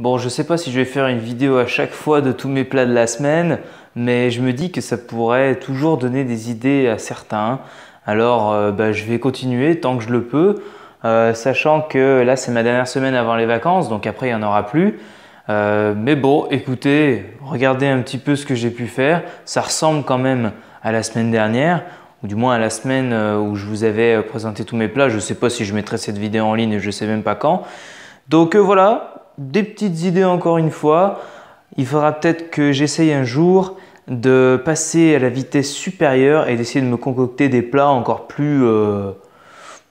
Bon, je sais pas si je vais faire une vidéo à chaque fois de tous mes plats de la semaine, mais je me dis que ça pourrait toujours donner des idées à certains. Alors, euh, bah, je vais continuer tant que je le peux, euh, sachant que là, c'est ma dernière semaine avant les vacances, donc après, il n'y en aura plus. Euh, mais bon, écoutez, regardez un petit peu ce que j'ai pu faire. Ça ressemble quand même à la semaine dernière, ou du moins à la semaine où je vous avais présenté tous mes plats. Je ne sais pas si je mettrai cette vidéo en ligne, je ne sais même pas quand. Donc voilà, des petites idées encore une fois. Il faudra peut-être que j'essaye un jour de passer à la vitesse supérieure et d'essayer de me concocter des plats encore plus, euh,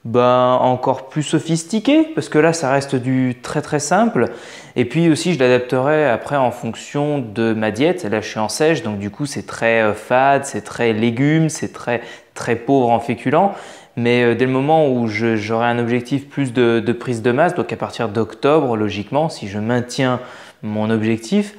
ben, encore plus sophistiqués, parce que là, ça reste du très très simple. Et puis aussi, je l'adapterai après en fonction de ma diète. Là, je suis en sèche, donc du coup, c'est très euh, fade, c'est très légumes, c'est très très pauvre en féculents. Mais euh, dès le moment où j'aurai un objectif plus de, prise de masse, donc à partir d'octobre, logiquement, si je maintiens mon objectif,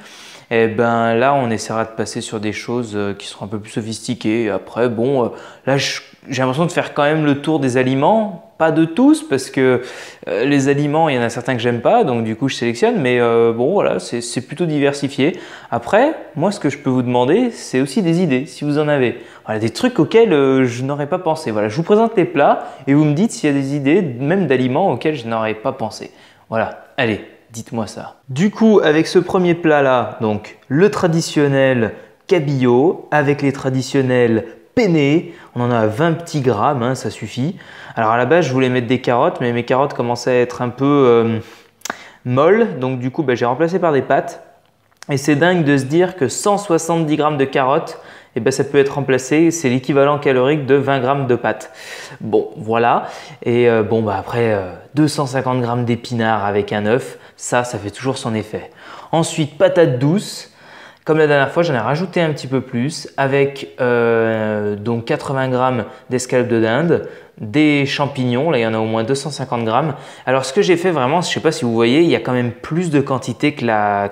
eh ben là, on essaiera de passer sur des choses euh, qui seront un peu plus sophistiquées. Après, bon, euh, là, je j'ai l'impression de faire quand même le tour des aliments, pas de tous, parce que euh, les aliments, il y en a certains que j'aime pas, donc du coup je sélectionne, mais euh, bon voilà, c'est plutôt diversifié. Après, moi ce que je peux vous demander, c'est aussi des idées, si vous en avez. Voilà, des trucs auxquels euh, je n'aurais pas pensé. Voilà, je vous présente les plats et vous me dites s'il y a des idées, même d'aliments auxquels je n'aurais pas pensé. Voilà, allez, dites-moi ça. Du coup, avec ce premier plat là, donc le traditionnel cabillaud, avec les traditionnels peiné. On en a 20 petits grammes, hein, ça suffit. Alors à la base, je voulais mettre des carottes, mais mes carottes commençaient à être un peu euh, molles. Donc du coup, ben, j'ai remplacé par des pâtes. Et c'est dingue de se dire que 170 grammes de carottes, eh ben, ça peut être remplacé, c'est l'équivalent calorique de 20 grammes de pâtes. Bon, voilà. Et euh, bon, ben, après, 250 euh, grammes d'épinards avec un œuf, ça, ça fait toujours son effet. Ensuite, patate douce. Comme la dernière fois, j'en ai rajouté un petit peu plus avec euh, donc 80 grammes d'escalope de dinde, des champignons, là il y en a au moins 250 grammes. Alors ce que j'ai fait vraiment, je ne sais pas si vous voyez, il y a quand même plus de quantité que la,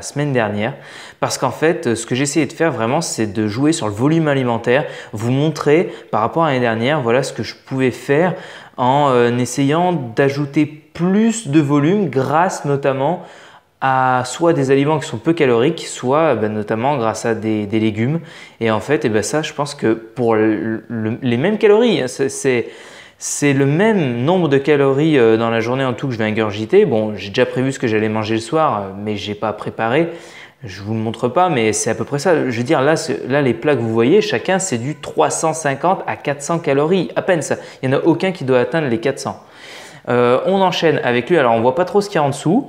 semaine dernière. Parce qu'en fait, ce que j'ai de faire vraiment, c'est de jouer sur le volume alimentaire, vous montrer par rapport à l'année dernière, voilà ce que je pouvais faire en euh, essayant d'ajouter plus de volume grâce notamment à soit des aliments qui sont peu caloriques, soit euh, ben, notamment grâce à des, légumes. Et en fait, et eh ben, ça, je pense que pour les mêmes calories, hein, c'est c'est le même nombre de calories euh, dans la journée en tout que je vais ingurgiter. Bon, j'ai déjà prévu ce que j'allais manger le soir, euh, mais j'ai pas préparé. Je vous le montre pas, mais c'est à peu près ça. Je veux dire, là, là les plats que vous voyez, chacun, c'est du 350 à 400 calories, à peine ça. Il n'y en a aucun qui doit atteindre les 400. Euh, on enchaîne avec lui. Alors, on voit pas trop ce qu'il y a en dessous,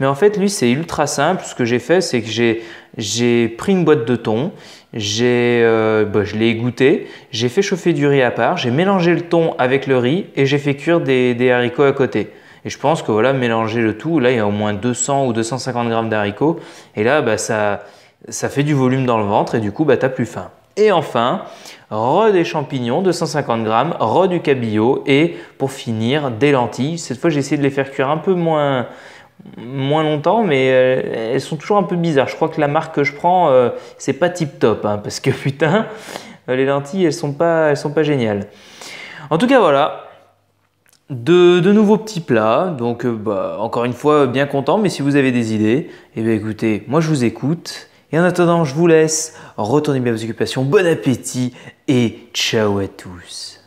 mais en fait, lui, c'est ultra simple. Ce que j'ai fait, c'est que j'ai pris une boîte de thon, euh, bah, je l'ai égoutté, j'ai fait chauffer du riz à part, j'ai mélangé le thon avec le riz et j'ai fait cuire des, haricots à côté. Et je pense que voilà, mélanger le tout, là il y a au moins 200 ou 250 grammes d'haricots et là bah, ça, ça fait du volume dans le ventre et du coup bah, as plus faim. Et enfin, re des champignons, 250 grammes, re du cabillaud et pour finir, des lentilles. Cette fois, j'ai essayé de les faire cuire un peu moins, moins longtemps, mais euh, elles sont toujours un peu bizarres. Je crois que la marque que je prends, euh, c'est pas tip top, hein, parce que putain, euh, les lentilles, elles sont pas, sont pas géniales. En tout cas, voilà. De, nouveaux petits plats, donc bah, encore une fois bien content, mais si vous avez des idées, eh écoutez, moi je vous écoute, et en attendant, je vous laisse, retournez bien vos occupations, bon appétit et ciao à tous.